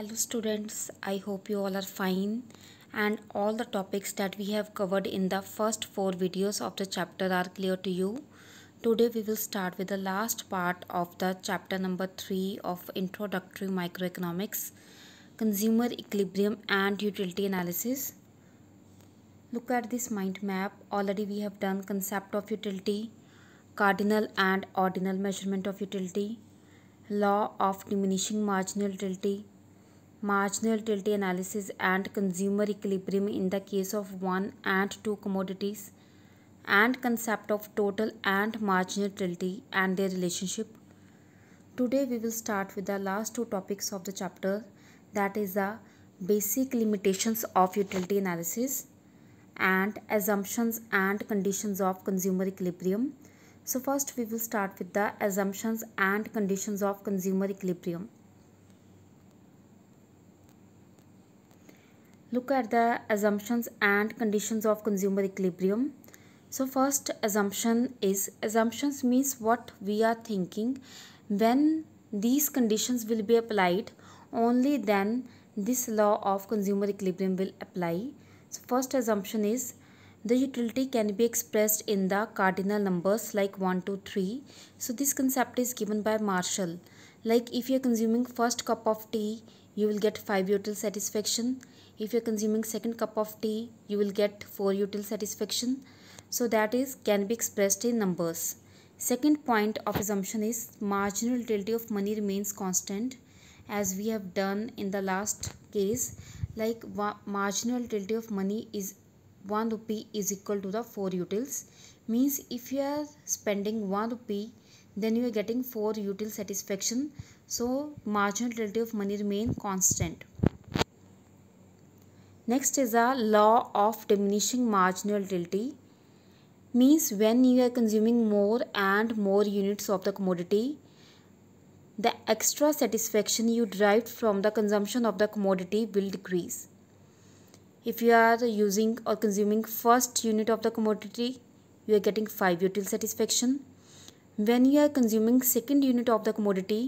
hello students i hope you all are fine and all the topics that we have covered in the first four videos of the chapter are clear to you today we will start with the last part of the chapter number 3 of introductory microeconomics consumer equilibrium and utility analysis look at this mind map already we have done concept of utility cardinal and ordinal measurement of utility law of diminishing marginal utility marginal utility analysis and consumer equilibrium in the case of one and two commodities and concept of total and marginal utility and their relationship today we will start with the last two topics of the chapter that is the basic limitations of utility analysis and assumptions and conditions of consumer equilibrium so first we will start with the assumptions and conditions of consumer equilibrium look at the assumptions and conditions of consumer equilibrium. So first assumption is assumptions means what we are thinking when these conditions will be applied only then this law of consumer equilibrium will apply. So first assumption is the utility can be expressed in the cardinal numbers like 1, 2, 3. So this concept is given by Marshall. Like if you are consuming first cup of tea, you will get 5 util satisfaction if you're consuming second cup of tea you will get 4 util satisfaction so that is can be expressed in numbers second point of assumption is marginal utility of money remains constant as we have done in the last case like marginal utility of money is 1 rupee is equal to the 4 utils means if you are spending 1 rupee then you are getting 4 util satisfaction so marginal utility of money remain constant Next is a law of diminishing marginal utility. Means when you are consuming more and more units of the commodity, the extra satisfaction you derived from the consumption of the commodity will decrease. If you are using or consuming first unit of the commodity, you are getting 5 util satisfaction. When you are consuming second unit of the commodity,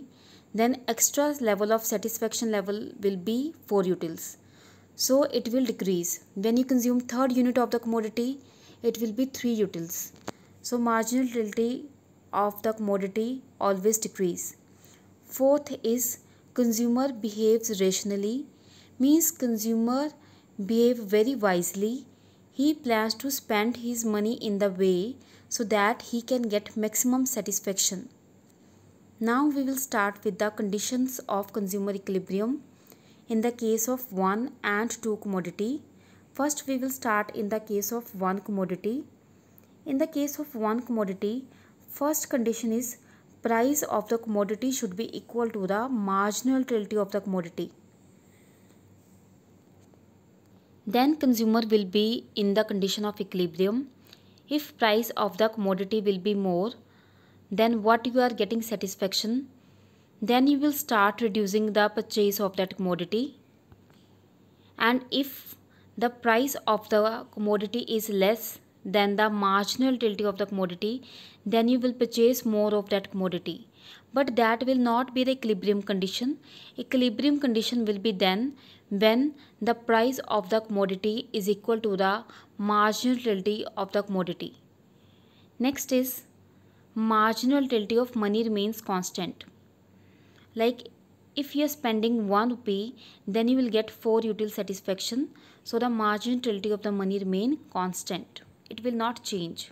then extra level of satisfaction level will be 4 utils so it will decrease when you consume third unit of the commodity it will be 3 utils so marginal utility of the commodity always decrease fourth is consumer behaves rationally means consumer behave very wisely he plans to spend his money in the way so that he can get maximum satisfaction now we will start with the conditions of consumer equilibrium in the case of one and two commodity. First we will start in the case of one commodity. In the case of one commodity, first condition is price of the commodity should be equal to the marginal utility of the commodity. Then consumer will be in the condition of equilibrium. If price of the commodity will be more, then what you are getting satisfaction then you will start reducing the purchase of that commodity and if the price of the commodity is less than the marginal utility of the commodity then you will purchase more of that commodity but that will not be the equilibrium condition equilibrium condition will be then when the price of the commodity is equal to the marginal utility of the commodity next is marginal utility of money remains constant like if you are spending 1 rupee then you will get 4 util satisfaction so the utility of the money remain constant it will not change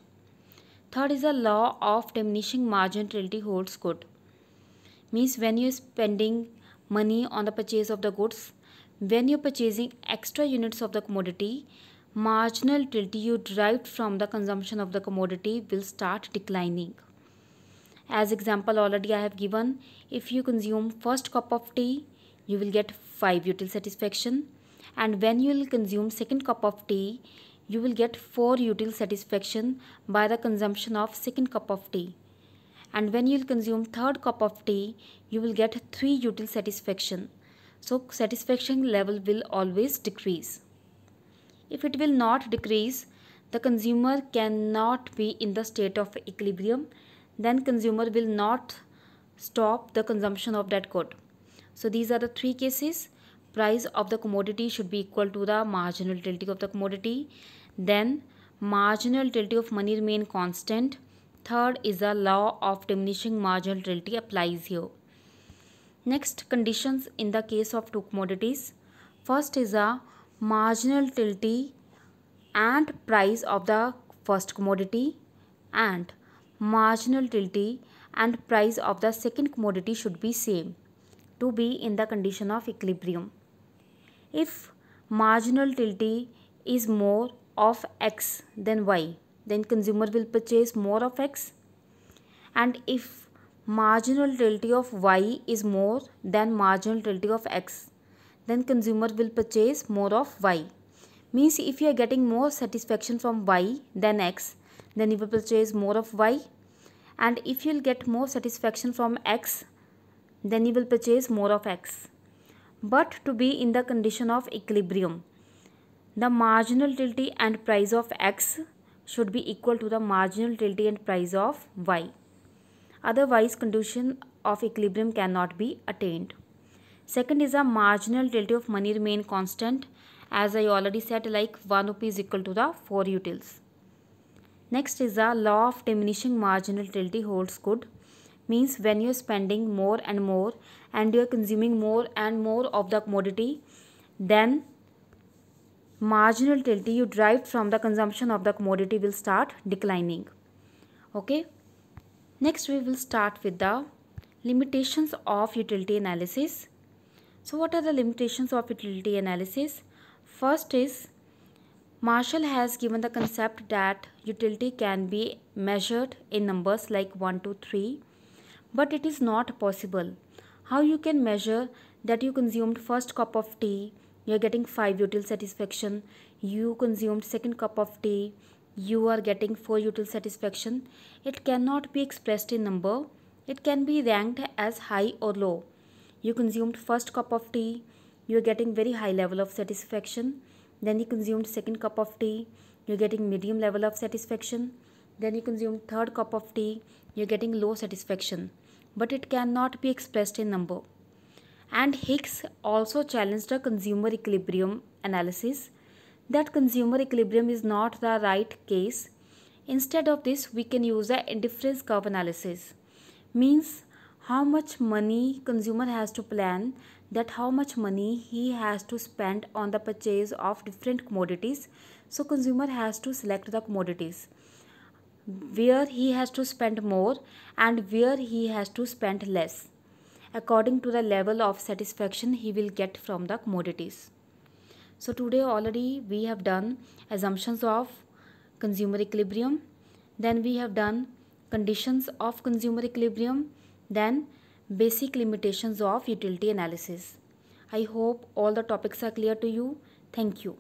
third is the law of diminishing utility holds good means when you are spending money on the purchase of the goods when you are purchasing extra units of the commodity marginal utility you derived from the consumption of the commodity will start declining as example already I have given if you consume first cup of tea you will get 5 util satisfaction and when you will consume second cup of tea you will get 4 util satisfaction by the consumption of second cup of tea and when you will consume third cup of tea you will get 3 util satisfaction so satisfaction level will always decrease if it will not decrease the consumer cannot be in the state of equilibrium then consumer will not stop the consumption of that good. So these are the three cases. Price of the commodity should be equal to the marginal utility of the commodity. Then marginal utility of money remain constant. Third is the law of diminishing marginal utility applies here. Next conditions in the case of two commodities. First is a marginal utility and price of the first commodity and marginal utility and price of the second commodity should be same to be in the condition of equilibrium. If marginal utility is more of x than y, then consumer will purchase more of x. And if marginal utility of y is more than marginal utility of x, then consumer will purchase more of y. Means if you are getting more satisfaction from y than x, then you will purchase more of y and if you'll get more satisfaction from x then you will purchase more of x but to be in the condition of equilibrium the marginal utility and price of x should be equal to the marginal utility and price of y otherwise condition of equilibrium cannot be attained second is a marginal utility of money remain constant as i already said like 1 rupee is equal to the 4 utils Next is the law of diminishing marginal utility holds good. Means when you're spending more and more and you're consuming more and more of the commodity, then marginal utility you derived from the consumption of the commodity will start declining. Okay. Next we will start with the limitations of utility analysis. So what are the limitations of utility analysis? First is Marshall has given the concept that utility can be measured in numbers like 1 2, 3, but it is not possible. How you can measure that you consumed first cup of tea, you are getting 5 util satisfaction, you consumed second cup of tea, you are getting 4 util satisfaction. It cannot be expressed in number. It can be ranked as high or low. You consumed first cup of tea, you are getting very high level of satisfaction then he consumed second cup of tea. You're getting medium level of satisfaction. Then he consumed third cup of tea. You're getting low satisfaction. But it cannot be expressed in number. And Hicks also challenged a consumer equilibrium analysis that consumer equilibrium is not the right case. Instead of this, we can use a indifference curve analysis. Means how much money consumer has to plan that how much money he has to spend on the purchase of different commodities so consumer has to select the commodities where he has to spend more and where he has to spend less according to the level of satisfaction he will get from the commodities so today already we have done assumptions of consumer equilibrium then we have done conditions of consumer equilibrium then Basic limitations of utility analysis. I hope all the topics are clear to you. Thank you.